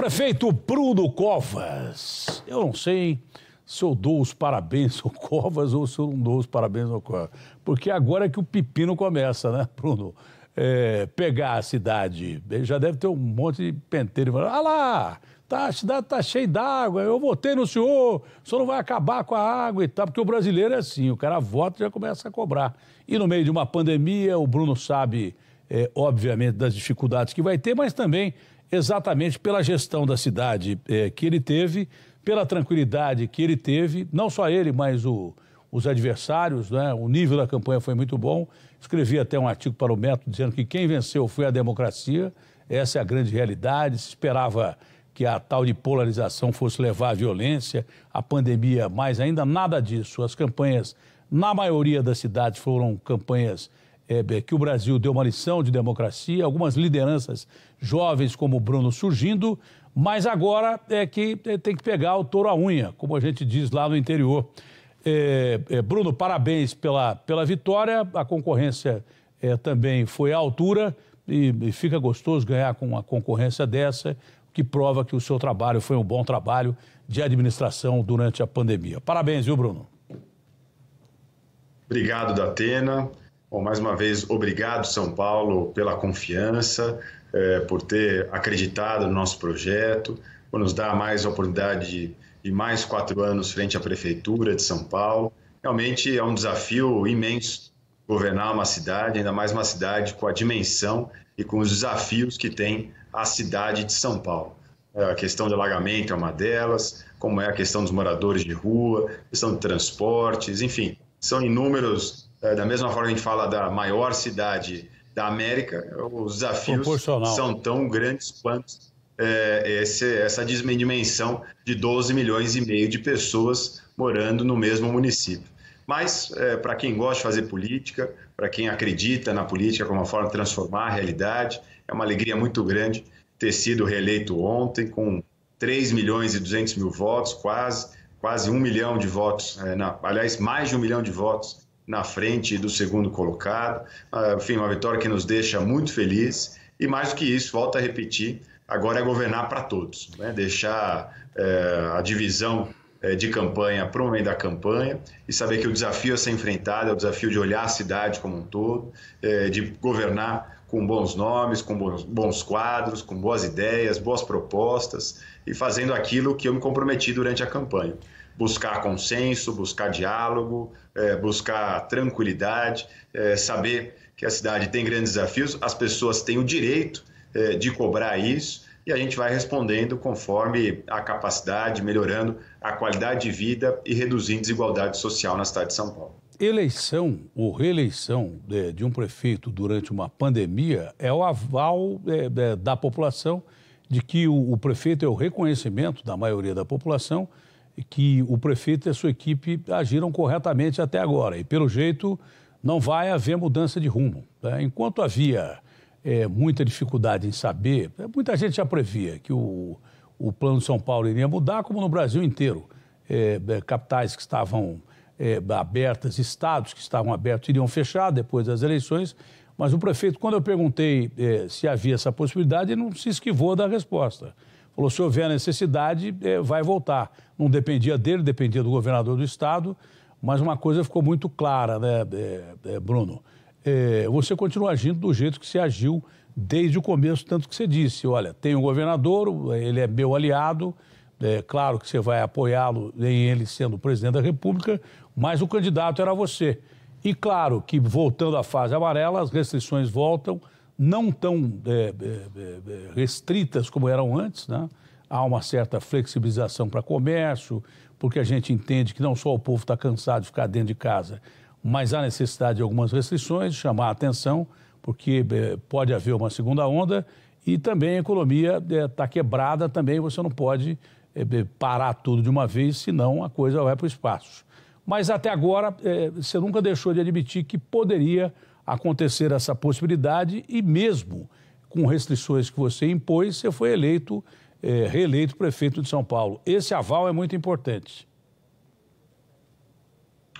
Prefeito Bruno Covas. Eu não sei se eu dou os parabéns ao Covas ou se eu não dou os parabéns ao Covas. Porque agora é que o pepino começa, né, Bruno? É, pegar a cidade. Ele já deve ter um monte de penteiro falando: ah lá, tá, a cidade tá cheia d'água, eu votei no senhor, o senhor não vai acabar com a água e tal, porque o brasileiro é assim, o cara vota e já começa a cobrar. E no meio de uma pandemia, o Bruno sabe, é, obviamente, das dificuldades que vai ter, mas também exatamente pela gestão da cidade é, que ele teve, pela tranquilidade que ele teve, não só ele, mas o, os adversários, né? o nível da campanha foi muito bom. Escrevi até um artigo para o Método dizendo que quem venceu foi a democracia, essa é a grande realidade. Se esperava que a tal de polarização fosse levar à violência, à pandemia, mas ainda nada disso. As campanhas, na maioria das cidades, foram campanhas que o Brasil deu uma lição de democracia, algumas lideranças jovens como o Bruno surgindo, mas agora é que é, tem que pegar o touro à unha, como a gente diz lá no interior. É, é, Bruno, parabéns pela, pela vitória, a concorrência é, também foi à altura e, e fica gostoso ganhar com uma concorrência dessa, que prova que o seu trabalho foi um bom trabalho de administração durante a pandemia. Parabéns, viu, Bruno? Obrigado, Datena. Bom, mais uma vez, obrigado, São Paulo, pela confiança, é, por ter acreditado no nosso projeto, por nos dar mais oportunidade de, de mais quatro anos frente à Prefeitura de São Paulo. Realmente é um desafio imenso governar uma cidade, ainda mais uma cidade com a dimensão e com os desafios que tem a cidade de São Paulo. É, a questão de alagamento é uma delas, como é a questão dos moradores de rua, questão de transportes, enfim, são inúmeros é, da mesma forma que a gente fala da maior cidade da América, os desafios são tão grandes quanto é, esse, essa dimensão de 12 milhões e meio de pessoas morando no mesmo município. Mas, é, para quem gosta de fazer política, para quem acredita na política como uma forma de transformar a realidade, é uma alegria muito grande ter sido reeleito ontem com 3 milhões e 200 mil votos, quase, quase um milhão de votos, é, aliás, mais de um milhão de votos na frente do segundo colocado. Ah, enfim, uma vitória que nos deixa muito feliz. E mais do que isso, volta a repetir, agora é governar para todos, né? deixar é, a divisão é, de campanha para o meio da campanha e saber que o desafio a ser enfrentado é o desafio de olhar a cidade como um todo, é, de governar com bons nomes, com bons, bons quadros, com boas ideias, boas propostas e fazendo aquilo que eu me comprometi durante a campanha buscar consenso, buscar diálogo, é, buscar tranquilidade, é, saber que a cidade tem grandes desafios, as pessoas têm o direito é, de cobrar isso e a gente vai respondendo conforme a capacidade, melhorando a qualidade de vida e reduzindo desigualdade social na cidade de São Paulo. Eleição ou reeleição de, é, de um prefeito durante uma pandemia é o aval é, é, da população de que o, o prefeito é o reconhecimento da maioria da população que o prefeito e a sua equipe agiram corretamente até agora. E, pelo jeito, não vai haver mudança de rumo. Né? Enquanto havia é, muita dificuldade em saber, é, muita gente já previa que o, o plano de São Paulo iria mudar, como no Brasil inteiro. É, é, capitais que estavam é, abertas, estados que estavam abertos iriam fechar depois das eleições. Mas o prefeito, quando eu perguntei é, se havia essa possibilidade, ele não se esquivou da resposta. Falou: se houver necessidade, é, vai voltar. Não dependia dele, dependia do governador do estado, mas uma coisa ficou muito clara, né, é, Bruno? você continua agindo do jeito que você agiu desde o começo, tanto que você disse: olha, tem um governador, ele é meu aliado, é claro que você vai apoiá-lo em ele sendo presidente da República, mas o candidato era você. E claro que, voltando à fase amarela, as restrições voltam, não tão é é, é, é, restritas como eram antes, né? há uma certa flexibilização para comércio, porque a gente entende que não só o povo está cansado de ficar dentro de casa, mas há necessidade de algumas restrições, chamar a atenção, porque é, pode haver uma segunda onda e também a economia está é, quebrada também, você não pode parar tudo de uma vez, senão a coisa vai para o espaço. Mas até agora, você nunca deixou de admitir que poderia acontecer essa possibilidade e mesmo com restrições que você impôs, você foi eleito, é, reeleito prefeito de São Paulo. Esse aval é muito importante.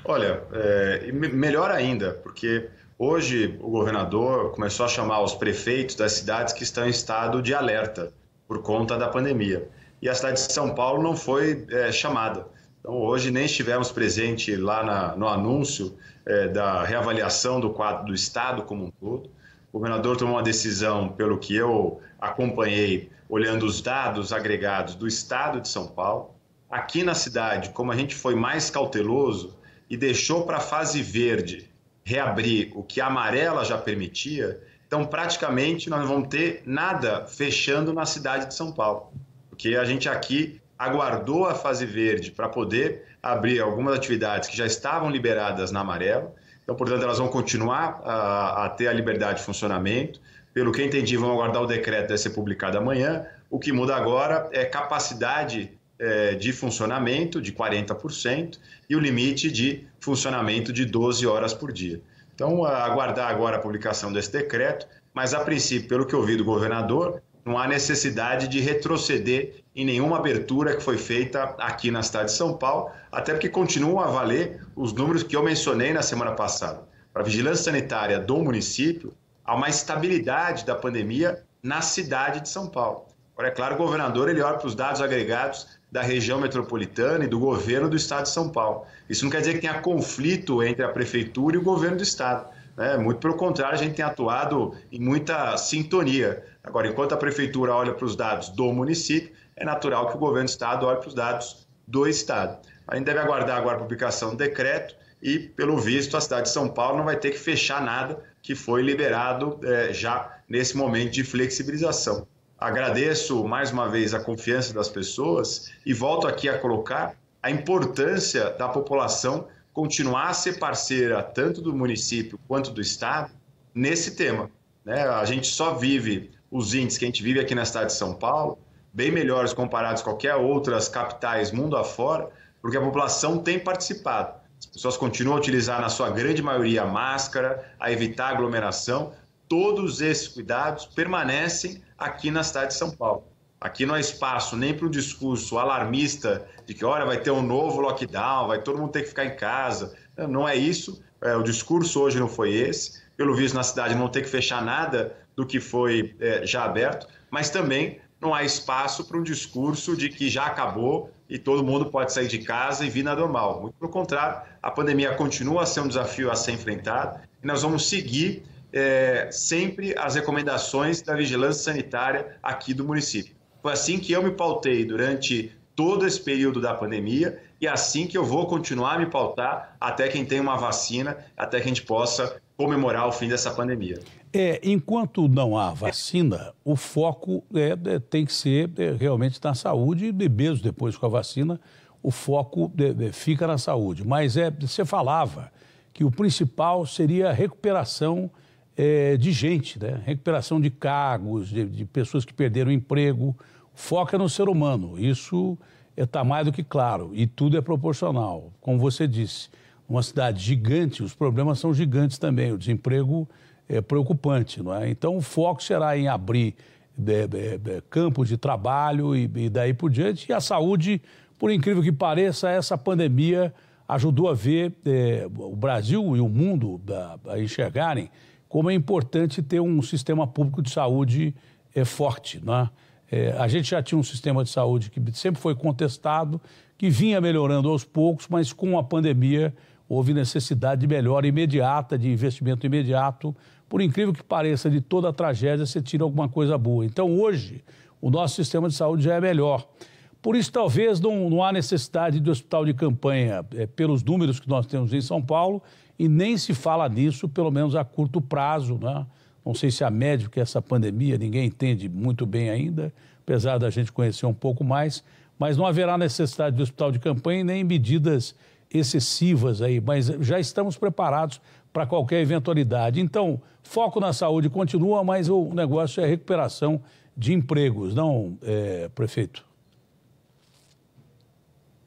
Olha, é, melhor ainda, porque hoje o governador começou a chamar os prefeitos das cidades que estão em estado de alerta por conta da pandemia. E a cidade de São Paulo não foi é, chamada. Então, hoje nem estivemos presente lá na, no anúncio é, da reavaliação do quadro do Estado como um todo. O governador tomou uma decisão, pelo que eu acompanhei, olhando os dados agregados do Estado de São Paulo. Aqui na cidade, como a gente foi mais cauteloso e deixou para a fase verde reabrir o que a amarela já permitia, então praticamente nós não vamos ter nada fechando na cidade de São Paulo. Porque a gente aqui aguardou a fase verde para poder abrir algumas atividades que já estavam liberadas na amarela. Então, portanto, elas vão continuar a, a ter a liberdade de funcionamento. Pelo que entendi, vão aguardar o decreto deve ser publicado amanhã. O que muda agora é capacidade é, de funcionamento de 40% e o limite de funcionamento de 12 horas por dia. Então, a, aguardar agora a publicação desse decreto, mas a princípio, pelo que ouvi do governador, não há necessidade de retroceder em nenhuma abertura que foi feita aqui na cidade de São Paulo, até porque continuam a valer os números que eu mencionei na semana passada. Para a vigilância sanitária do município, há uma estabilidade da pandemia na cidade de São Paulo. Agora, é claro, o governador ele olha para os dados agregados da região metropolitana e do governo do estado de São Paulo. Isso não quer dizer que tenha conflito entre a prefeitura e o governo do estado. Né? Muito pelo contrário, a gente tem atuado em muita sintonia. Agora, enquanto a prefeitura olha para os dados do município, é natural que o governo do Estado olhe para os dados do Estado. A gente deve aguardar agora a publicação do decreto e, pelo visto, a cidade de São Paulo não vai ter que fechar nada que foi liberado é, já nesse momento de flexibilização. Agradeço mais uma vez a confiança das pessoas e volto aqui a colocar a importância da população continuar a ser parceira tanto do município quanto do Estado nesse tema. Né? A gente só vive os índices que a gente vive aqui na cidade de São Paulo bem melhores comparados a qualquer outras capitais mundo afora, porque a população tem participado. As pessoas continuam a utilizar, na sua grande maioria, a máscara, a evitar aglomeração. Todos esses cuidados permanecem aqui na cidade de São Paulo. Aqui não há espaço nem para o discurso alarmista de que, olha, vai ter um novo lockdown, vai todo mundo ter que ficar em casa. Não é isso. É, o discurso hoje não foi esse. Pelo visto, na cidade não tem que fechar nada do que foi é, já aberto, mas também não há espaço para um discurso de que já acabou e todo mundo pode sair de casa e vir na normal. Muito pelo contrário, a pandemia continua a ser um desafio a ser enfrentado e nós vamos seguir é, sempre as recomendações da vigilância sanitária aqui do município. Foi assim que eu me pautei durante todo esse período da pandemia e é assim que eu vou continuar a me pautar até quem tem uma vacina, até que a gente possa comemorar o fim dessa pandemia. É, enquanto não há vacina, o foco é, é tem que ser é, realmente na saúde e mesmo depois com a vacina, o foco é, é, fica na saúde. Mas é, você falava que o principal seria a recuperação é, de gente, né? recuperação de cargos, de, de pessoas que perderam emprego. Foca é no ser humano, isso está mais do que claro e tudo é proporcional, como você disse uma cidade gigante, os problemas são gigantes também. O desemprego é preocupante, não é? Então, o foco será em abrir de, de, de, campos de trabalho e, e, daí por diante. E a saúde, por incrível que pareça, essa pandemia ajudou a ver é, o Brasil e o mundo a enxergarem como é importante ter um sistema público de saúde é, forte, né? é? a gente já tinha um sistema de saúde que sempre foi contestado, que vinha melhorando aos poucos, mas com a pandemia houve necessidade de melhora imediata, de investimento imediato. Por incrível que pareça, de toda a tragédia você tira alguma coisa boa. Então, hoje, o nosso sistema de saúde já é melhor. Por isso, talvez não, não há necessidade de hospital de campanha, é, pelos números que nós temos em São Paulo, e nem se fala nisso, pelo menos a curto prazo. Né? Não sei se a médio, que essa pandemia ninguém entende muito bem ainda, apesar da gente conhecer um pouco mais, mas não haverá necessidade de hospital de campanha nem medidas excessivas aí, mas já estamos preparados para qualquer eventualidade. Então, foco na saúde continua, mas o negócio é recuperação de empregos, não, é, prefeito?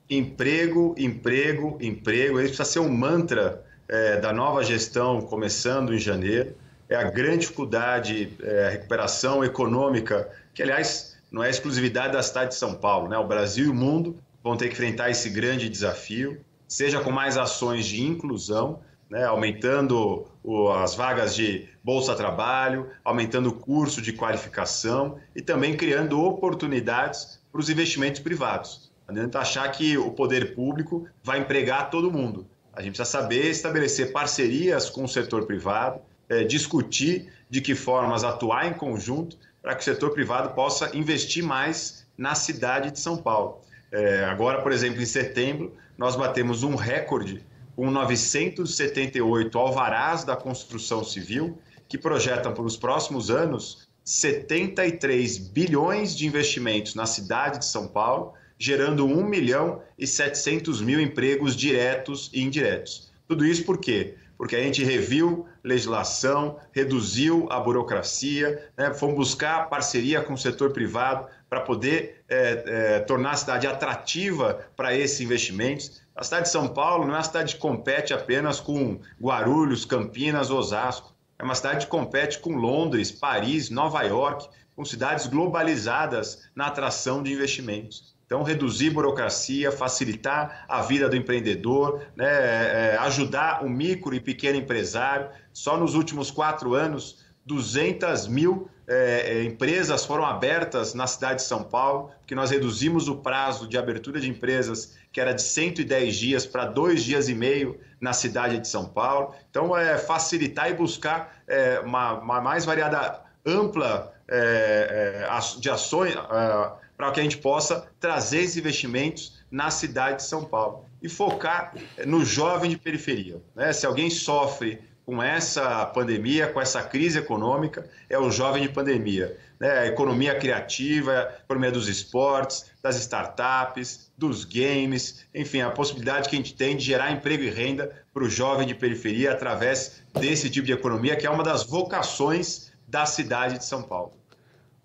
Emprego, emprego, emprego. Esse precisa ser um mantra é, da nova gestão, começando em janeiro. É a grande dificuldade, é, a recuperação econômica, que, aliás, não é exclusividade da cidade de São Paulo. Né? O Brasil e o mundo vão ter que enfrentar esse grande desafio seja com mais ações de inclusão, né, aumentando o, as vagas de bolsa trabalho, aumentando o curso de qualificação e também criando oportunidades para os investimentos privados. Não adianta achar que o poder público vai empregar todo mundo. A gente precisa saber estabelecer parcerias com o setor privado, é, discutir de que formas atuar em conjunto para que o setor privado possa investir mais na cidade de São Paulo. É, agora, por exemplo, em setembro, nós batemos um recorde com 978 alvarás da construção civil, que projetam para os próximos anos 73 bilhões de investimentos na cidade de São Paulo, gerando 1 milhão e 700 mil empregos diretos e indiretos. Tudo isso por quê? Porque a gente reviu legislação, reduziu a burocracia, né? fomos buscar parceria com o setor privado para poder é, é, tornar a cidade atrativa para esses investimentos. A cidade de São Paulo não é uma cidade que compete apenas com Guarulhos, Campinas, Osasco. É uma cidade que compete com Londres, Paris, Nova York, com cidades globalizadas na atração de investimentos. Então, reduzir burocracia, facilitar a vida do empreendedor, né, é, é ajudar o micro e pequeno empresário. Só nos últimos quatro anos, 200 mil é, é, empresas foram abertas na cidade de São Paulo, que nós reduzimos o prazo de abertura de empresas, que era de 110 dias para dois dias e meio na cidade de São Paulo. Então, é facilitar e buscar é, uma, uma, mais variada, ampla é, é de ações é, para que a gente possa trazer esses investimentos na cidade de São Paulo e focar no jovem de periferia. Né? Se alguém sofre com essa pandemia, com essa crise econômica, é o jovem de pandemia. Né? A economia criativa, a economia dos esportes, das startups, dos games, enfim, a possibilidade que a gente tem de gerar emprego e renda para o jovem de periferia através desse tipo de economia, que é uma das vocações da cidade de São Paulo.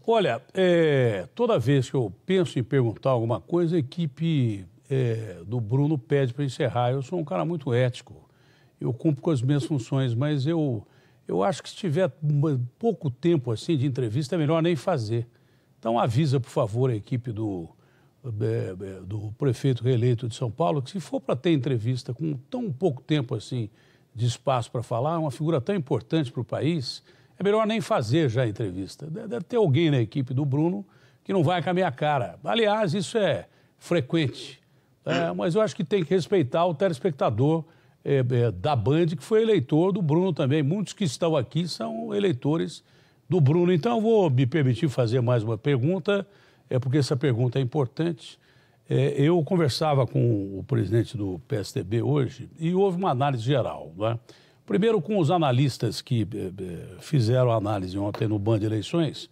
Olha, é, toda vez que eu penso em perguntar alguma coisa, a equipe é, do Bruno pede para encerrar. Eu sou um cara muito ético eu cumpro com as minhas funções, mas eu, eu acho que se tiver pouco tempo assim de entrevista, é melhor nem fazer. Então avisa, por favor, a equipe do, é, é, do prefeito reeleito de São Paulo que se for para ter entrevista com tão pouco tempo assim de espaço para falar, uma figura tão importante para o país, é melhor nem fazer já a entrevista. Deve ter alguém na equipe do Bruno que não vai com a minha cara. Aliás, isso é frequente. É, mas eu acho que tem que respeitar o telespectador é, é, da Band, que foi eleitor do Bruno também. Muitos que estão aqui são eleitores do Bruno. Então, vou me permitir fazer mais uma pergunta, é porque essa pergunta é importante. É, eu conversava com o presidente do PSDB hoje e houve uma análise geral. Né? Primeiro, com os analistas que é, é, fizeram a análise ontem no Band de Eleições,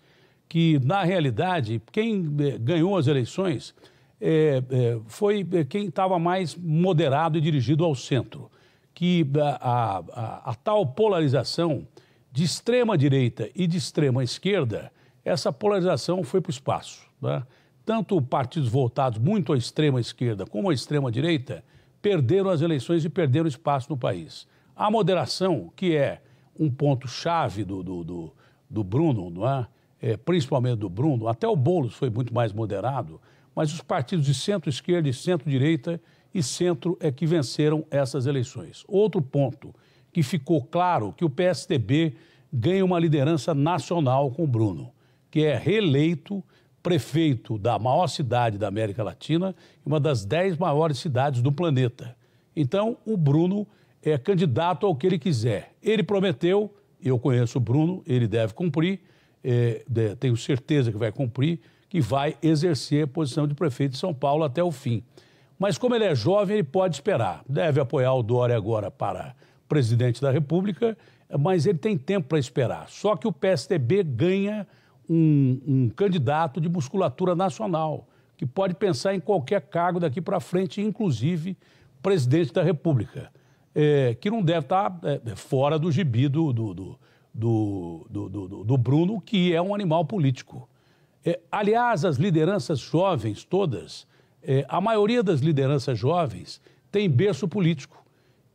que, na realidade, quem é, ganhou as eleições é, é, foi quem estava mais moderado e dirigido ao centro que a, a, a tal polarização de extrema direita e de extrema esquerda, essa polarização foi para o espaço. Né? Tanto partidos voltados muito à extrema esquerda como à extrema direita perderam as eleições e perderam espaço no país. A moderação, que é um ponto-chave do, do, do, do, Bruno, não é? é? principalmente do Bruno, até o Boulos foi muito mais moderado, mas os partidos de centro-esquerda e centro-direita e Centro é que venceram essas eleições. Outro ponto que ficou claro que o PSDB ganha uma liderança nacional com Bruno, que é reeleito prefeito da maior cidade da América Latina e uma das dez maiores cidades do planeta. Então, o Bruno é candidato ao que ele quiser. Ele prometeu, eu conheço o Bruno, ele deve cumprir, é, tenho certeza que vai cumprir, que vai exercer a posição de prefeito de São Paulo até o fim. Mas como ele é jovem, ele pode esperar. Deve apoiar o Dória agora para presidente da República, mas ele tem tempo para esperar. Só que o PSDB ganha um, um, candidato de musculatura nacional, que pode pensar em qualquer cargo daqui para frente, inclusive presidente da República, é, que não deve estar tá, é, é, fora do gibi do, do, do do, do, do, do, Bruno, que é um animal político. É, aliás, as lideranças jovens todas é, a maioria das lideranças jovens tem berço político.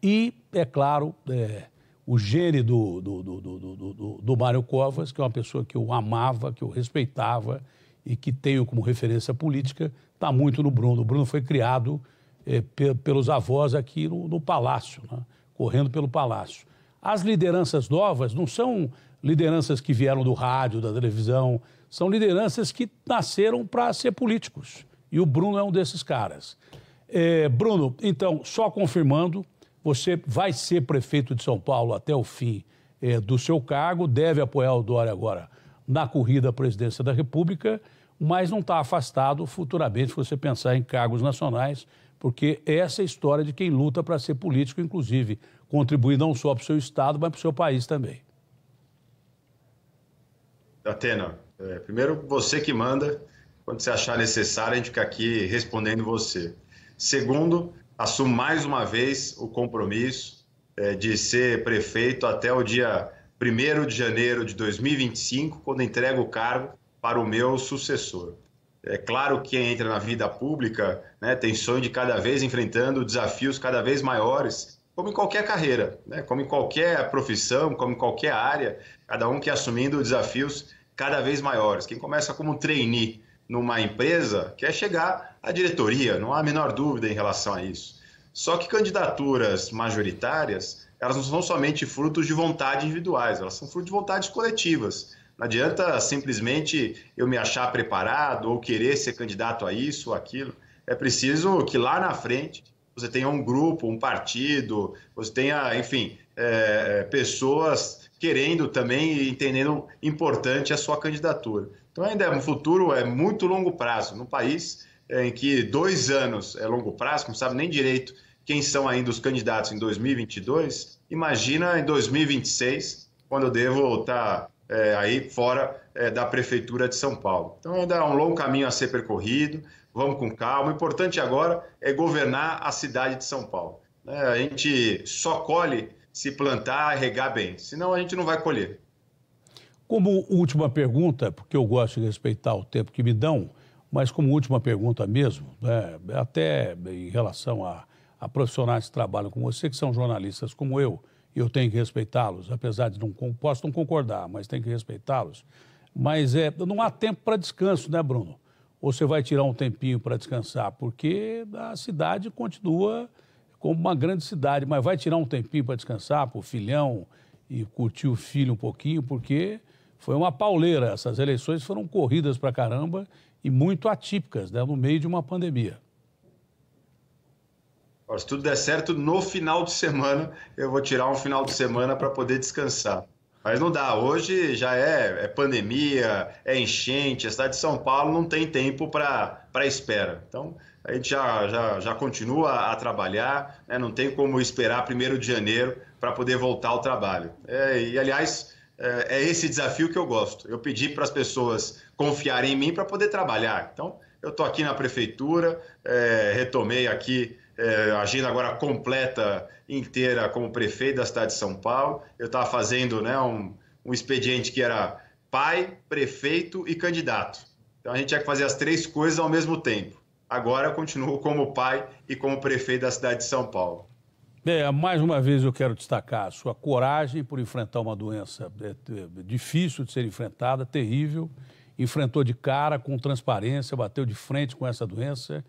E, é claro, é, o gene do, do, do, do, do Mário Covas, que é uma pessoa que eu amava, que eu respeitava e que tenho como referência política, está muito no Bruno. O Bruno foi criado é, pe pelos avós aqui no, no Palácio, né? correndo pelo Palácio. As lideranças novas não são lideranças que vieram do rádio, da televisão, são lideranças que nasceram para ser políticos. E o Bruno é um desses caras. É, Bruno, então, só confirmando, você vai ser prefeito de São Paulo até o fim é, do seu cargo, deve apoiar o Dória agora na corrida à presidência da República, mas não está afastado futuramente se você pensar em cargos nacionais, porque essa é a história de quem luta para ser político, inclusive, contribuir não só para o seu Estado, mas para o seu país também. Atena, é, primeiro você que manda. Quando você achar necessário, a gente fica aqui respondendo você. Segundo, assumo mais uma vez o compromisso é, de ser prefeito até o dia 1 de janeiro de 2025, quando entrego o cargo para o meu sucessor. É claro que quem entra na vida pública né, tem sonho de cada vez enfrentando desafios cada vez maiores, como em qualquer carreira, né, como em qualquer profissão, como em qualquer área, cada um que assumindo desafios cada vez maiores. Quem começa como trainee numa empresa quer é chegar à diretoria, não há a menor dúvida em relação a isso. Só que candidaturas majoritárias, elas não são somente frutos de vontade individuais, elas são frutos de vontades coletivas. Não adianta simplesmente eu me achar preparado ou querer ser candidato a isso ou aquilo. É preciso que lá na frente você tenha um grupo, um partido, você tenha, enfim, é, é pessoas querendo também e entendendo importante a sua candidatura. Então ainda é um futuro, é muito longo prazo. No país é, em que dois anos é longo prazo, não sabe nem direito quem são ainda os candidatos em 2022, imagina em 2026, quando eu devo estar é, aí fora é, da Prefeitura de São Paulo. Então ainda é um longo caminho a ser percorrido, vamos com calma. O importante agora é governar a cidade de São Paulo. É, a gente só colhe se plantar, regar bem, senão a gente não vai colher. Como última pergunta, porque eu gosto de respeitar o tempo que me dão, mas como última pergunta mesmo, né, até em relação a, a, profissionais que trabalham com você, que são jornalistas como eu, eu tenho que respeitá-los, apesar de não posso não concordar, mas tenho que respeitá-los. Mas é, não há tempo para descanso, né, Bruno? Ou você vai tirar um tempinho para descansar, porque a cidade continua como uma grande cidade, mas vai tirar um tempinho para descansar, para o filhão e curtir o filho um pouquinho, porque foi uma pauleira. Essas eleições foram corridas para caramba e muito atípicas, né, no meio de uma pandemia. Se tudo der certo, no final de semana, eu vou tirar um final de semana para poder descansar. Mas não dá, hoje já é, é, pandemia, é enchente, a cidade de São Paulo não tem tempo para espera. Então, a gente já, já, já continua a trabalhar, né? não tem como esperar primeiro de janeiro para poder voltar ao trabalho. É, e, aliás, é, é esse desafio que eu gosto. Eu pedi para as pessoas confiarem em mim para poder trabalhar. Então, eu estou aqui na prefeitura, é, retomei aqui é, agenda agora completa, inteira, como prefeito da cidade de São Paulo. Eu estava fazendo né, um, um expediente que era pai, prefeito e candidato. Então, a gente tinha que fazer as três coisas ao mesmo tempo. Agora eu continuo como pai e como prefeito da cidade de São Paulo. É, mais uma vez eu quero destacar a sua coragem por enfrentar uma doença é, é, é difícil de ser enfrentada, terrível. Enfrentou de cara, com transparência, bateu de frente com essa doença.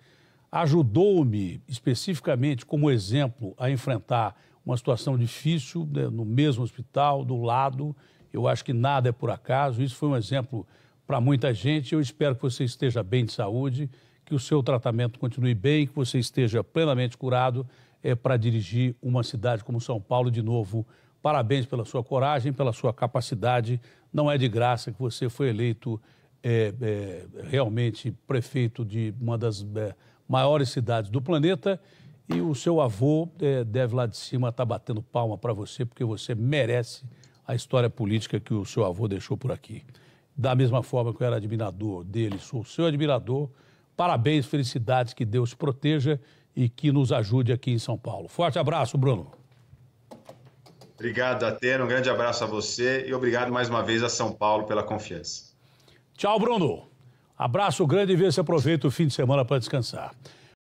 Ajudou-me especificamente como exemplo a enfrentar uma situação difícil né, no mesmo hospital, do lado. Eu acho que nada é por acaso. Isso foi um exemplo para muita gente. Eu espero que você esteja bem de saúde, que o seu tratamento continue bem, que você esteja plenamente curado é, para dirigir uma cidade como São Paulo de novo. Parabéns pela sua coragem, pela sua capacidade. Não é de graça que você foi eleito é, é, realmente prefeito de uma das é, maiores cidades do planeta e o seu avô é, deve lá de cima estar tá batendo palma para você, porque você merece a história política que o seu avô deixou por aqui. Da mesma forma que eu era admirador dele, sou seu admirador. Parabéns, felicidades, que Deus proteja e que nos ajude aqui em São Paulo. Forte abraço, Bruno. Obrigado, Atena. Um grande abraço a você e obrigado mais uma vez a São Paulo pela confiança. Tchau, Bruno. Abraço grande e vê se aproveita o fim de semana para descansar.